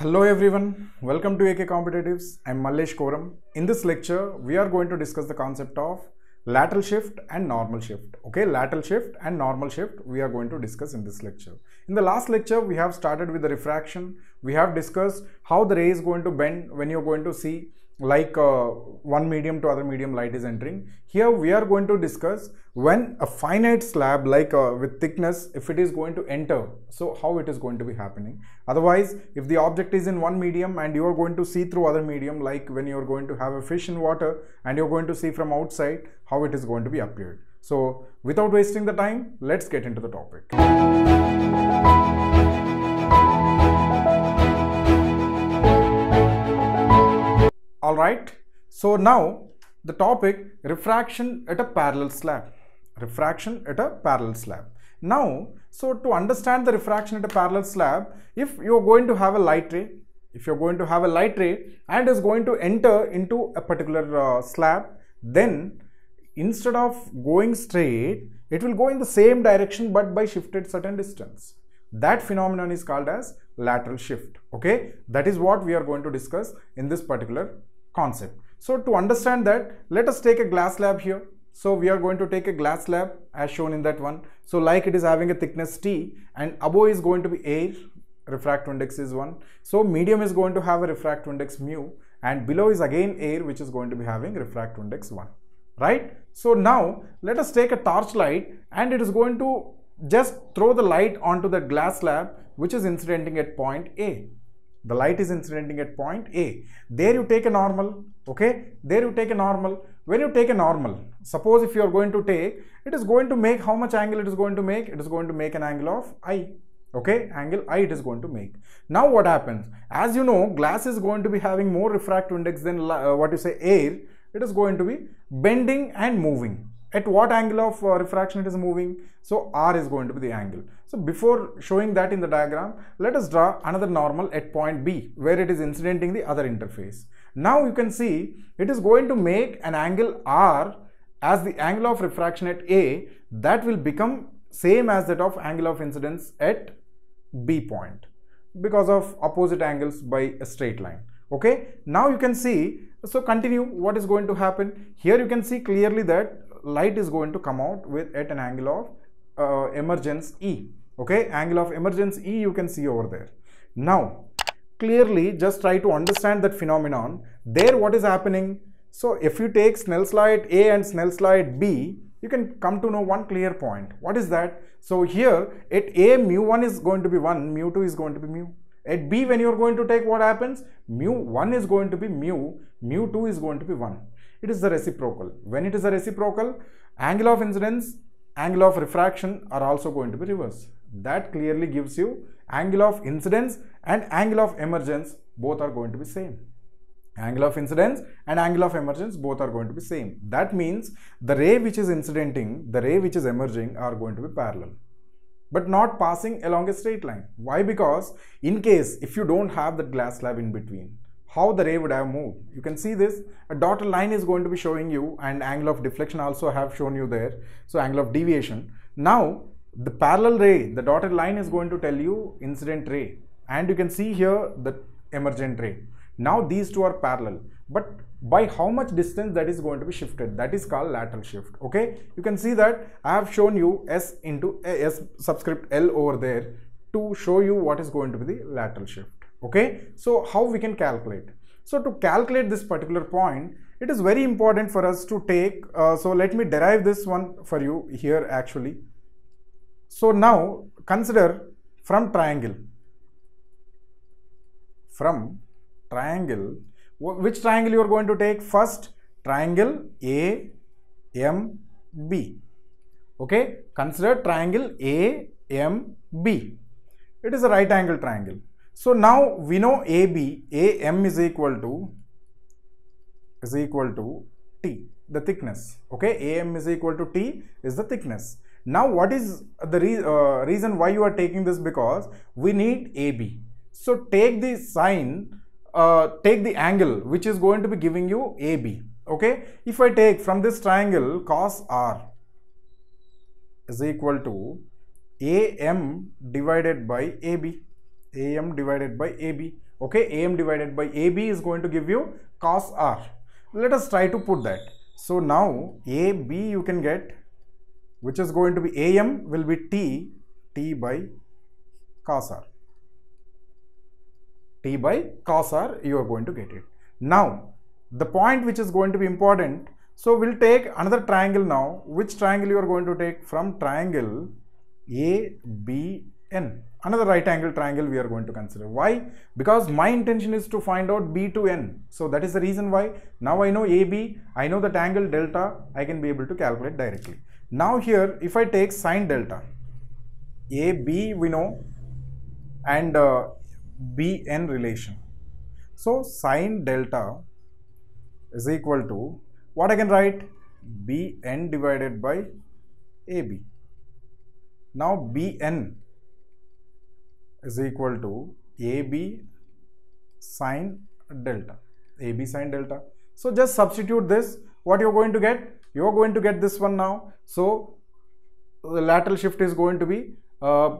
Hello everyone, welcome to AK Competitives. I'm Mallesh Koram. In this lecture, we are going to discuss the concept of lateral shift and normal shift. Okay, lateral shift and normal shift we are going to discuss in this lecture. In the last lecture, we have started with the refraction. We have discussed how the ray is going to bend when you're going to see like uh, one medium to other medium light is entering. Here we are going to discuss when a finite slab like uh, with thickness, if it is going to enter, so how it is going to be happening. Otherwise, if the object is in one medium and you are going to see through other medium, like when you are going to have a fish in water and you're going to see from outside, how it is going to be appeared. So without wasting the time, let's get into the topic. Right. so now the topic refraction at a parallel slab. Refraction at a parallel slab. Now, so to understand the refraction at a parallel slab, if you're going to have a light ray, if you're going to have a light ray and is going to enter into a particular uh, slab, then instead of going straight, it will go in the same direction but by shifted certain distance. That phenomenon is called as lateral shift. Okay, that is what we are going to discuss in this particular concept. So to understand that, let us take a glass slab here. So we are going to take a glass slab as shown in that one. So like it is having a thickness T and above is going to be air, refractive index is 1. So medium is going to have a refractive index mu and below is again air which is going to be having refractive index 1. Right? So now let us take a torch light and it is going to just throw the light onto the glass slab which is incidenting at point A the light is incidenting at point A. There you take a normal, okay? There you take a normal. When you take a normal, suppose if you are going to take, it is going to make how much angle it is going to make? It is going to make an angle of I, okay? Angle I it is going to make. Now what happens? As you know, glass is going to be having more refractive index than uh, what you say air. It is going to be bending and moving, at what angle of uh, refraction it is moving so r is going to be the angle so before showing that in the diagram let us draw another normal at point b where it is incidenting the other interface now you can see it is going to make an angle r as the angle of refraction at a that will become same as that of angle of incidence at b point because of opposite angles by a straight line okay now you can see so continue what is going to happen here you can see clearly that light is going to come out with at an angle of uh, emergence E. Okay, angle of emergence E you can see over there. Now, clearly just try to understand that phenomenon. There what is happening? So if you take Snell's light A and Snell's light B, you can come to know one clear point. What is that? So here at A mu1 is going to be 1, mu2 is going to be mu. At B when you are going to take what happens? Mu1 is going to be mu, mu2 is going to be 1 it is the reciprocal. When it is a reciprocal, angle of incidence, angle of refraction are also going to be reversed. That clearly gives you angle of incidence and angle of emergence both are going to be same. Angle of incidence and angle of emergence both are going to be same. That means the ray which is incidenting, the ray which is emerging are going to be parallel but not passing along a straight line. Why? Because in case if you don't have that glass slab in between, how the ray would have moved. You can see this, a dotted line is going to be showing you and angle of deflection also have shown you there. So angle of deviation. Now the parallel ray, the dotted line is going to tell you incident ray and you can see here the emergent ray. Now these two are parallel but by how much distance that is going to be shifted that is called lateral shift okay you can see that i have shown you s into s subscript l over there to show you what is going to be the lateral shift okay so how we can calculate so to calculate this particular point it is very important for us to take uh, so let me derive this one for you here actually so now consider from triangle from triangle which triangle you are going to take first triangle a m b okay consider triangle a m b it is a right angle triangle so now we know AB, AM is equal to is equal to T, the thickness. Okay, AM is equal to T is the thickness. Now what is the re uh, reason why you are taking this because we need AB. So take the sine, uh, take the angle which is going to be giving you AB. Okay, if I take from this triangle cos R is equal to AM divided by AB AM divided by AB. Okay, AM divided by AB is going to give you cos R. Let us try to put that. So now AB you can get which is going to be AM will be T, T by cos R. T by cos R you are going to get it. Now the point which is going to be important so we'll take another triangle now. Which triangle you are going to take from triangle ABN? another right angle triangle we are going to consider. Why? Because my intention is to find out B to N. So that is the reason why now I know AB, I know that angle delta, I can be able to calculate directly. Now here, if I take sine delta, AB we know and uh, BN relation. So sine delta is equal to, what I can write? BN divided by AB. Now BN is equal to AB sine delta. AB sine delta. So just substitute this. What you're going to get? You're going to get this one now. So the lateral shift is going to be uh,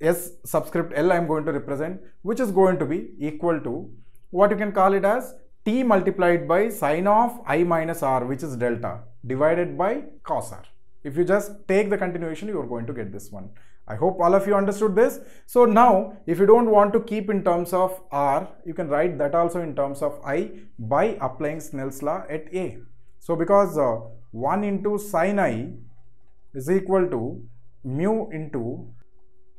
S subscript L I'm going to represent which is going to be equal to what you can call it as T multiplied by sine of I minus R which is delta divided by cos R. If you just take the continuation you are going to get this one. I hope all of you understood this. So now if you don't want to keep in terms of R, you can write that also in terms of I by applying Snell's law at A. So because uh, 1 into sine I is equal to mu into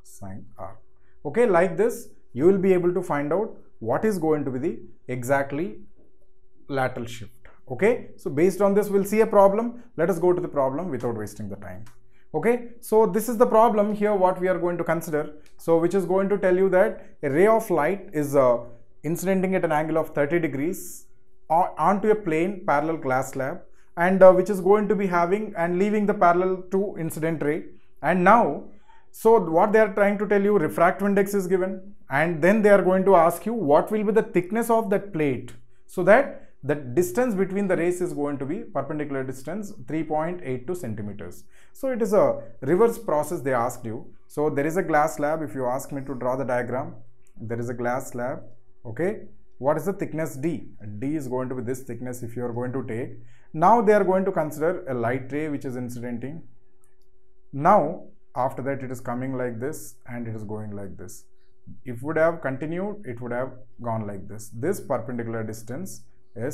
sine R. Okay, like this you will be able to find out what is going to be the exactly lateral shift. Okay, so based on this we'll see a problem. Let us go to the problem without wasting the time okay so this is the problem here what we are going to consider so which is going to tell you that a ray of light is uh, incidenting at an angle of 30 degrees onto a plane parallel glass slab and uh, which is going to be having and leaving the parallel to incident ray and now so what they are trying to tell you refractive index is given and then they are going to ask you what will be the thickness of that plate so that the distance between the rays is going to be perpendicular distance 3.82 centimeters so it is a reverse process they asked you so there is a glass slab if you ask me to draw the diagram there is a glass slab okay what is the thickness d d is going to be this thickness if you are going to take now they are going to consider a light ray which is incidenting now after that it is coming like this and it is going like this if would have continued it would have gone like this this perpendicular distance L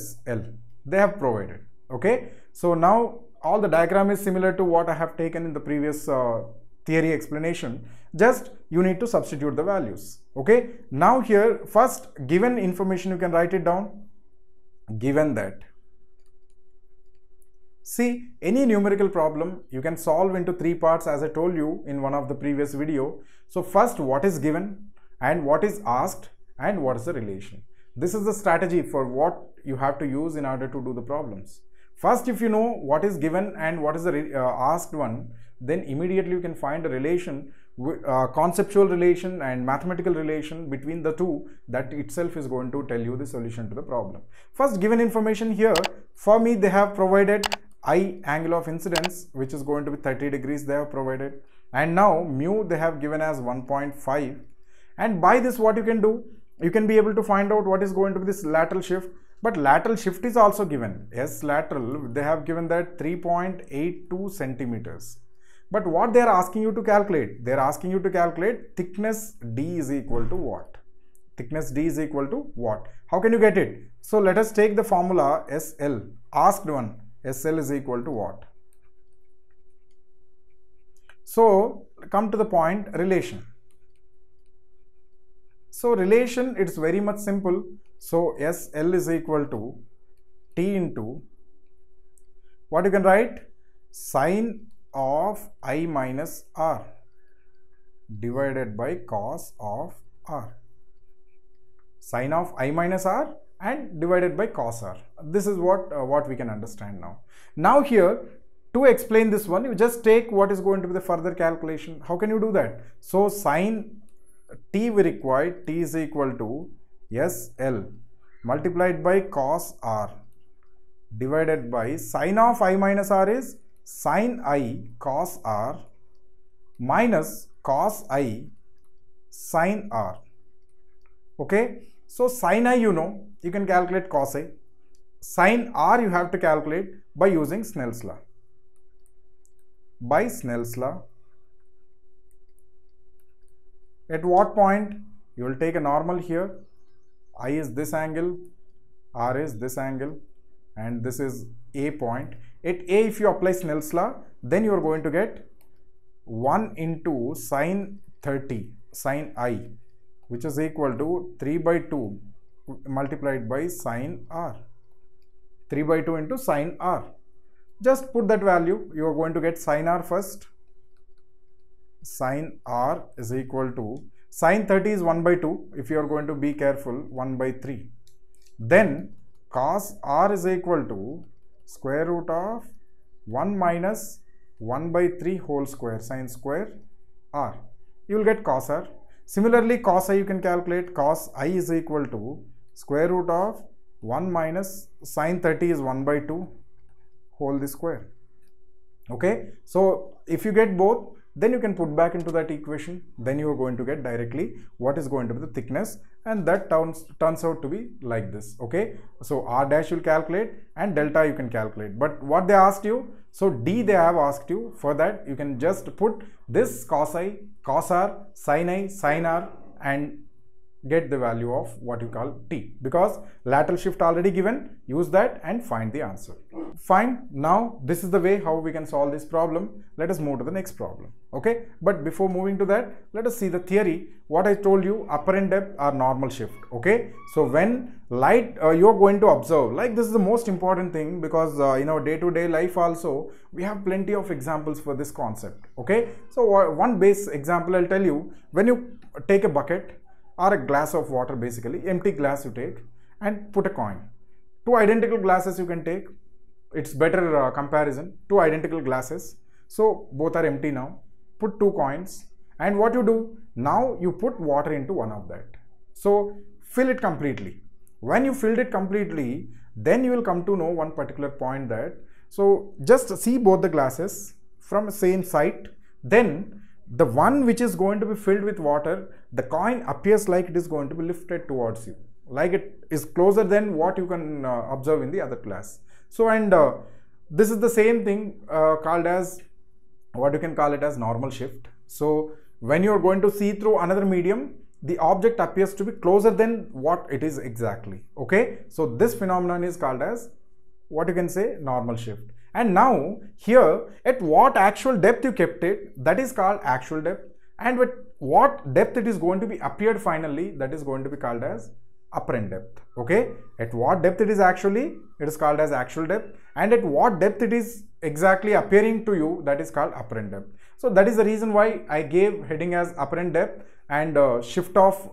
They have provided. Okay. So now all the diagram is similar to what I have taken in the previous uh, theory explanation. Just you need to substitute the values. Okay. Now here first given information you can write it down. Given that. See, any numerical problem you can solve into three parts as I told you in one of the previous video. So first what is given and what is asked and what is the relation. This is the strategy for what you have to use in order to do the problems. First, if you know what is given and what is the uh, asked one, then immediately you can find a relation, uh, conceptual relation and mathematical relation between the two that itself is going to tell you the solution to the problem. First, given information here, for me they have provided I angle of incidence which is going to be 30 degrees they have provided and now mu they have given as 1.5 and by this what you can do you can be able to find out what is going to be this lateral shift but lateral shift is also given. Yes, lateral, they have given that 3.82 centimeters. But what they are asking you to calculate? They are asking you to calculate thickness D is equal to what? Thickness D is equal to what? How can you get it? So let us take the formula SL. Asked one, SL is equal to what? So come to the point relation. So relation, it's very much simple. So SL is equal to T into what you can write sine of I minus R divided by cos of R. Sine of I minus R and divided by cos R. This is what, uh, what we can understand now. Now here to explain this one you just take what is going to be the further calculation. How can you do that? So sine t we require t is equal to SL multiplied by cos R divided by sine of I minus R is sine I cos R minus cos I sine R. Okay. So sine I you know you can calculate cos I. Sine R you have to calculate by using Snell's law. By Snell's law. At what point you will take a normal here I is this angle, R is this angle and this is A point. At A if you apply Snell's law then you are going to get 1 into sine 30 sine I which is equal to 3 by 2 multiplied by sine R. 3 by 2 into sine R. Just put that value you are going to get sine R first sine r is equal to Sine 30 is 1 by 2. If you are going to be careful, 1 by 3. Then cos r is equal to square root of 1 minus 1 by 3 whole square sine square r. You will get cos r. Similarly, cos i you can calculate. Cos i is equal to square root of 1 minus sine 30 is 1 by 2 whole the square. Okay. So, if you get both, then you can put back into that equation then you are going to get directly what is going to be the thickness and that turns turns out to be like this okay so r dash you'll calculate and delta you can calculate but what they asked you so d they have asked you for that you can just put this cos i cos r sin i sin r and get the value of what you call t because lateral shift already given use that and find the answer fine now this is the way how we can solve this problem let us move to the next problem okay but before moving to that let us see the theory what i told you apparent depth or normal shift okay so when light uh, you're going to observe like this is the most important thing because uh, in our day-to-day -day life also we have plenty of examples for this concept okay so one base example i'll tell you when you take a bucket or a glass of water basically empty glass you take and put a coin two identical glasses you can take it's better uh, comparison two identical glasses so both are empty now put two coins and what you do now you put water into one of that so fill it completely when you filled it completely then you will come to know one particular point that so just see both the glasses from same site then the one which is going to be filled with water the coin appears like it is going to be lifted towards you like it is closer than what you can uh, observe in the other class so and uh, this is the same thing uh, called as what you can call it as normal shift so when you are going to see through another medium the object appears to be closer than what it is exactly okay so this phenomenon is called as what you can say normal shift and now here at what actual depth you kept it that is called actual depth and with what depth it is going to be appeared finally that is going to be called as apparent depth okay at what depth it is actually it is called as actual depth and at what depth it is exactly appearing to you that is called apparent depth so that is the reason why i gave heading as apparent depth and uh, shift of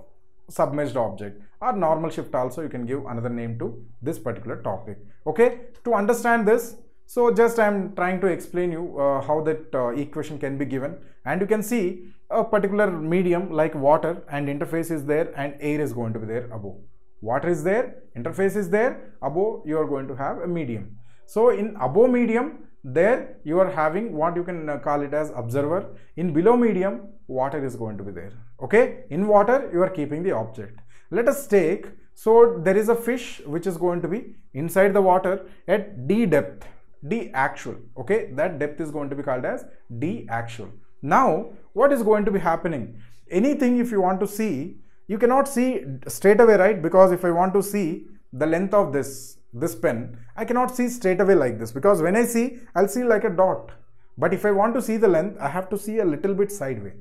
submerged object or normal shift also you can give another name to this particular topic okay to understand this so just I'm trying to explain you uh, how that uh, equation can be given and you can see a particular medium like water and interface is there and air is going to be there above. Water is there, interface is there, above you are going to have a medium. So in above medium there you are having what you can uh, call it as observer. In below medium water is going to be there. Okay, in water you are keeping the object. Let us take so there is a fish which is going to be inside the water at d depth d actual okay that depth is going to be called as d actual now what is going to be happening anything if you want to see you cannot see straight away right because if i want to see the length of this this pen i cannot see straight away like this because when i see i'll see like a dot but if i want to see the length i have to see a little bit sideways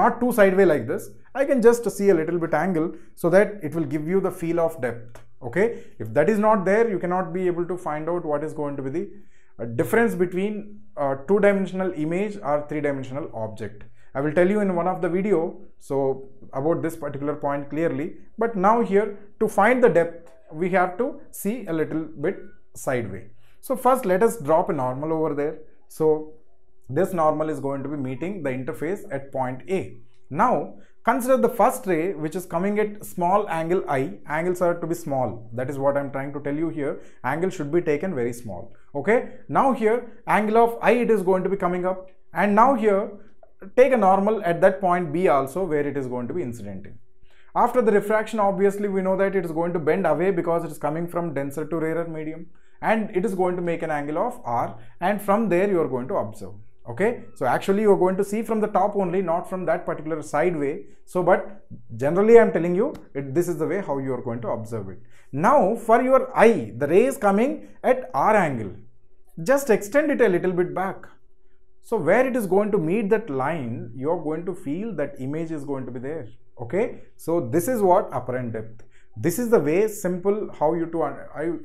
not too sideways like this i can just see a little bit angle so that it will give you the feel of depth okay if that is not there you cannot be able to find out what is going to be the a difference between a two-dimensional image or three-dimensional object. I will tell you in one of the video so about this particular point clearly but now here to find the depth we have to see a little bit sideways. So first let us drop a normal over there. So this normal is going to be meeting the interface at point A. Now Consider the first ray which is coming at small angle i. Angles are to be small. That is what I am trying to tell you here. Angle should be taken very small. Okay. Now here angle of i it is going to be coming up. And now here take a normal at that point b also where it is going to be incidenting. After the refraction obviously we know that it is going to bend away because it is coming from denser to rarer medium. And it is going to make an angle of r and from there you are going to observe okay so actually you're going to see from the top only not from that particular side way so but generally i'm telling you it, this is the way how you are going to observe it now for your eye the ray is coming at r angle just extend it a little bit back so where it is going to meet that line you're going to feel that image is going to be there okay so this is what apparent depth this is the way simple how you to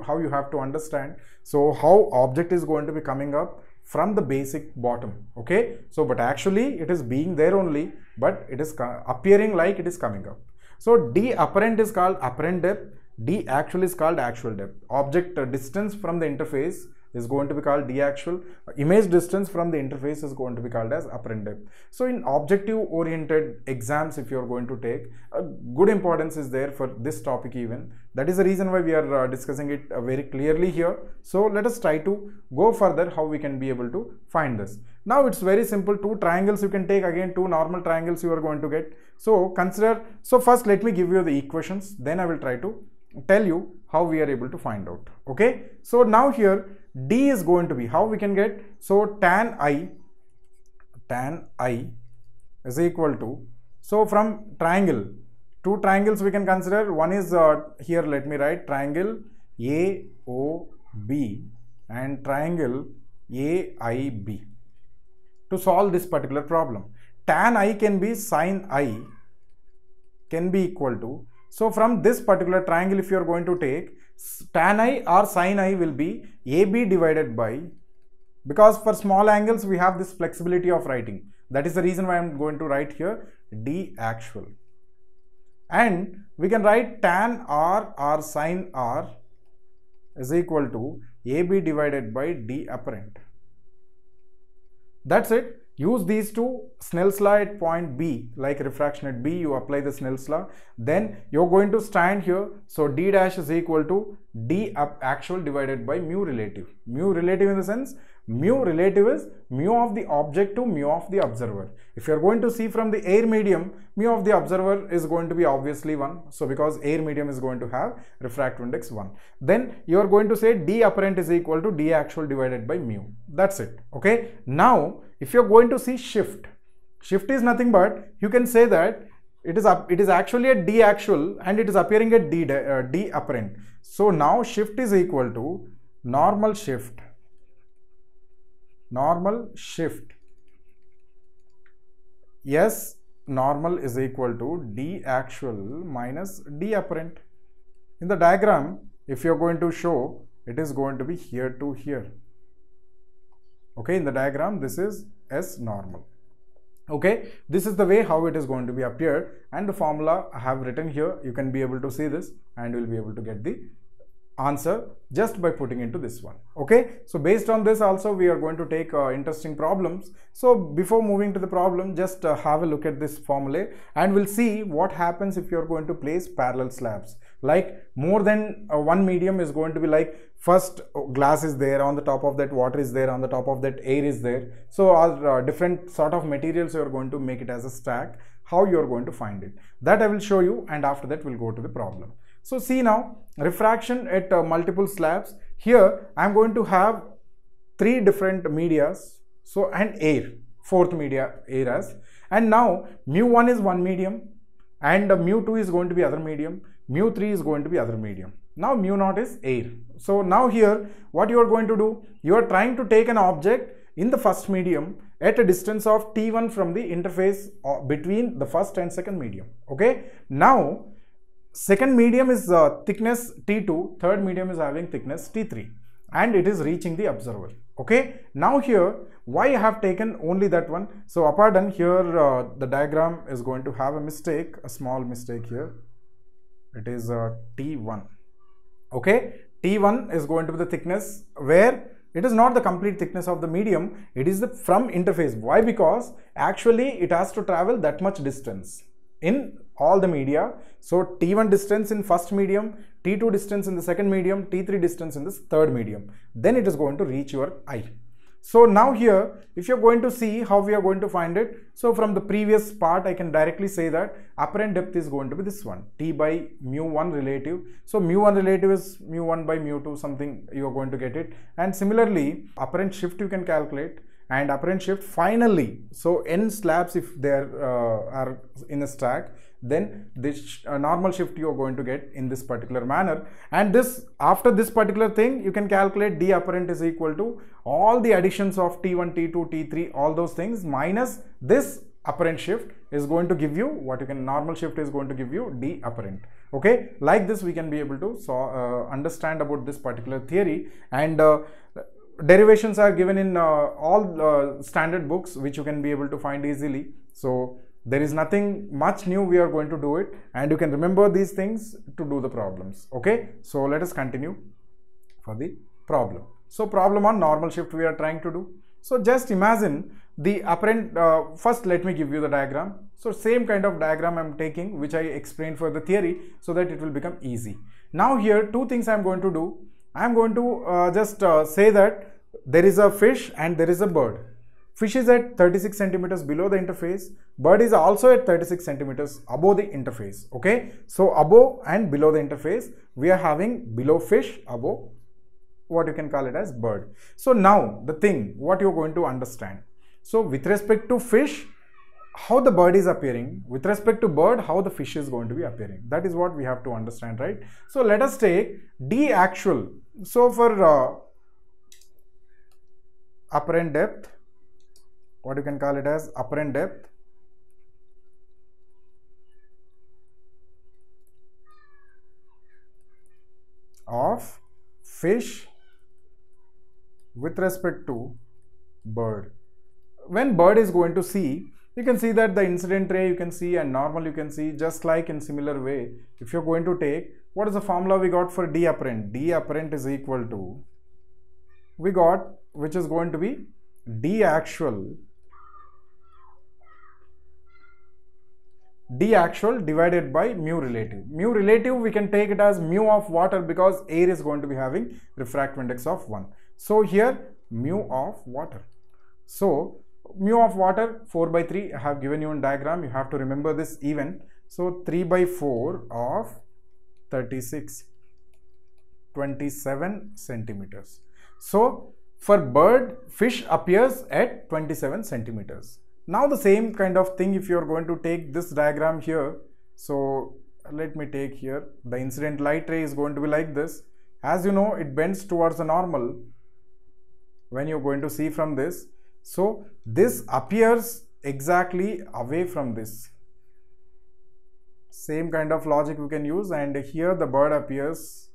how you have to understand so how object is going to be coming up from the basic bottom okay so but actually it is being there only but it is appearing like it is coming up so d apparent is called apparent depth d actual is called actual depth object uh, distance from the interface is going to be called d actual image distance from the interface is going to be called as apparent depth so in objective oriented exams if you're going to take a good importance is there for this topic even that is the reason why we are uh, discussing it uh, very clearly here so let us try to go further how we can be able to find this now it's very simple two triangles you can take again two normal triangles you are going to get so consider so first let me give you the equations then i will try to tell you how we are able to find out okay so now here d is going to be how we can get so tan i tan i is equal to so from triangle two triangles we can consider one is uh, here let me write triangle a o b and triangle a i b to solve this particular problem tan i can be sine i can be equal to so from this particular triangle if you are going to take tan i or sin i will be AB divided by, because for small angles we have this flexibility of writing. That is the reason why I'm going to write here D actual. And we can write tan R or sin R is equal to AB divided by D apparent. That's it. Use these two, Snell's law at point B, like refraction at B, you apply the Snell's law. Then you're going to stand here. So D dash is equal to D up actual divided by mu relative. Mu relative in the sense mu relative is mu of the object to mu of the observer. If you are going to see from the air medium, mu of the observer is going to be obviously 1. So, because air medium is going to have refractive index 1. Then you are going to say d apparent is equal to d actual divided by mu. That's it. Okay. Now, if you are going to see shift, shift is nothing but you can say that it is up, it is actually a d actual and it is appearing at d, uh, d apparent. So, now shift is equal to normal shift normal shift S normal is equal to D actual minus D apparent. In the diagram, if you're going to show, it is going to be here to here. Okay, in the diagram, this is S normal. Okay, this is the way how it is going to be appeared and the formula I have written here. You can be able to see this and you will be able to get the answer just by putting into this one okay so based on this also we are going to take uh, interesting problems so before moving to the problem just uh, have a look at this formulae and we'll see what happens if you're going to place parallel slabs like more than uh, one medium is going to be like first oh, glass is there on the top of that water is there on the top of that air is there so our uh, different sort of materials you're going to make it as a stack how you're going to find it that I will show you and after that we'll go to the problem so see now refraction at uh, multiple slabs. Here I'm going to have three different medias. So and air, fourth media air as. And now mu1 is one medium and uh, mu2 is going to be other medium. Mu3 is going to be other medium. Now mu0 is air. So now here what you are going to do, you are trying to take an object in the first medium at a distance of t1 from the interface uh, between the first and second medium. Okay. Now second medium is uh, thickness T2, third medium is having thickness T3 and it is reaching the observer. Okay, now here why I have taken only that one. So apart from here uh, the diagram is going to have a mistake, a small mistake here. It is uh, T1. Okay, T1 is going to be the thickness where it is not the complete thickness of the medium, it is the from interface. Why? Because actually it has to travel that much distance in all the media. So T1 distance in first medium, T2 distance in the second medium, T3 distance in this third medium. Then it is going to reach your eye. So now here, if you're going to see how we are going to find it, so from the previous part, I can directly say that apparent depth is going to be this one, t by mu1 relative. So mu1 relative is mu1 by mu2, something you're going to get it. And similarly, apparent shift you can calculate and apparent shift finally, so n slabs if there uh, are in a stack, then this uh, normal shift you are going to get in this particular manner and this after this particular thing you can calculate d apparent is equal to all the additions of t1 t2 t3 all those things minus this apparent shift is going to give you what you can normal shift is going to give you d apparent okay like this we can be able to so uh, understand about this particular theory and uh, derivations are given in uh, all uh, standard books which you can be able to find easily so there is nothing much new we are going to do it and you can remember these things to do the problems okay so let us continue for the problem so problem on normal shift we are trying to do so just imagine the apparent uh, first let me give you the diagram so same kind of diagram i'm taking which i explained for the theory so that it will become easy now here two things i'm going to do i'm going to uh, just uh, say that there is a fish and there is a bird Fish is at 36 centimeters below the interface. Bird is also at 36 centimeters above the interface. Okay. So above and below the interface, we are having below fish, above what you can call it as bird. So now the thing, what you're going to understand. So with respect to fish, how the bird is appearing with respect to bird how the fish is going to be appearing that is what we have to understand right so let us take d actual so for uh, apparent depth what you can call it as apparent depth of fish with respect to bird. When bird is going to see, you can see that the incident ray you can see and normal you can see just like in similar way. If you're going to take, what is the formula we got for D apparent? D apparent is equal to, we got which is going to be D actual d actual divided by mu relative. Mu relative we can take it as mu of water because air is going to be having refractive index of 1. So here mu of water. So mu of water 4 by 3 I have given you in diagram you have to remember this even. So 3 by 4 of 36 27 centimeters. So for bird fish appears at 27 centimeters. Now the same kind of thing if you are going to take this diagram here. So let me take here. The incident light ray is going to be like this. As you know, it bends towards the normal when you're going to see from this. So this appears exactly away from this. Same kind of logic we can use and here the bird appears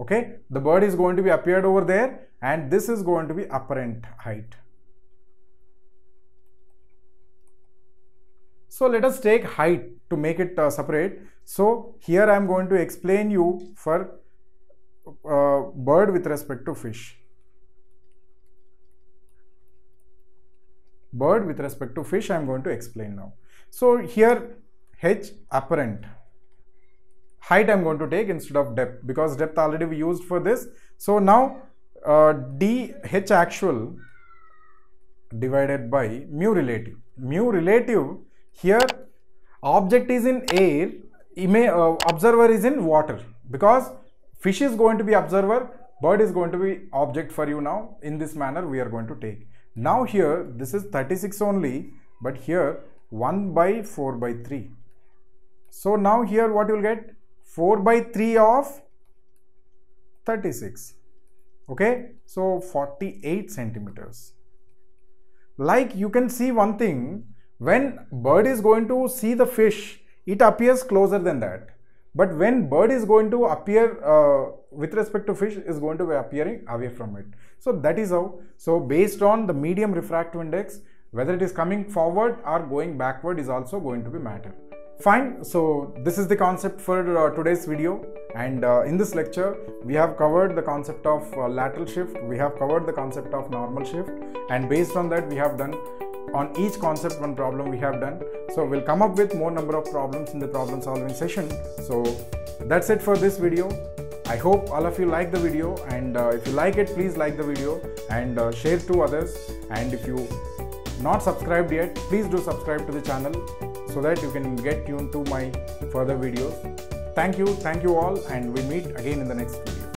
okay the bird is going to be appeared over there and this is going to be apparent height. So let us take height to make it uh, separate. So here I am going to explain you for uh, bird with respect to fish. Bird with respect to fish I am going to explain now. So here h apparent height I'm going to take instead of depth because depth already we used for this. So now uh, dh actual divided by mu relative. Mu relative here object is in air, uh, observer is in water because fish is going to be observer, bird is going to be object for you now. In this manner we are going to take. Now here this is 36 only but here 1 by 4 by 3. So now here what you will get 4 by 3 of 36 okay so 48 centimeters like you can see one thing when bird is going to see the fish it appears closer than that but when bird is going to appear uh, with respect to fish is going to be appearing away from it so that is how so based on the medium refractive index whether it is coming forward or going backward is also going to be matter fine so this is the concept for uh, today's video and uh, in this lecture, we have covered the concept of uh, lateral shift, we have covered the concept of normal shift, and based on that, we have done on each concept one problem we have done. So we'll come up with more number of problems in the problem solving session. So that's it for this video. I hope all of you like the video and uh, if you like it, please like the video and uh, share to others. And if you not subscribed yet, please do subscribe to the channel so that you can get tuned to my further videos. Thank you, thank you all, and we meet again in the next video.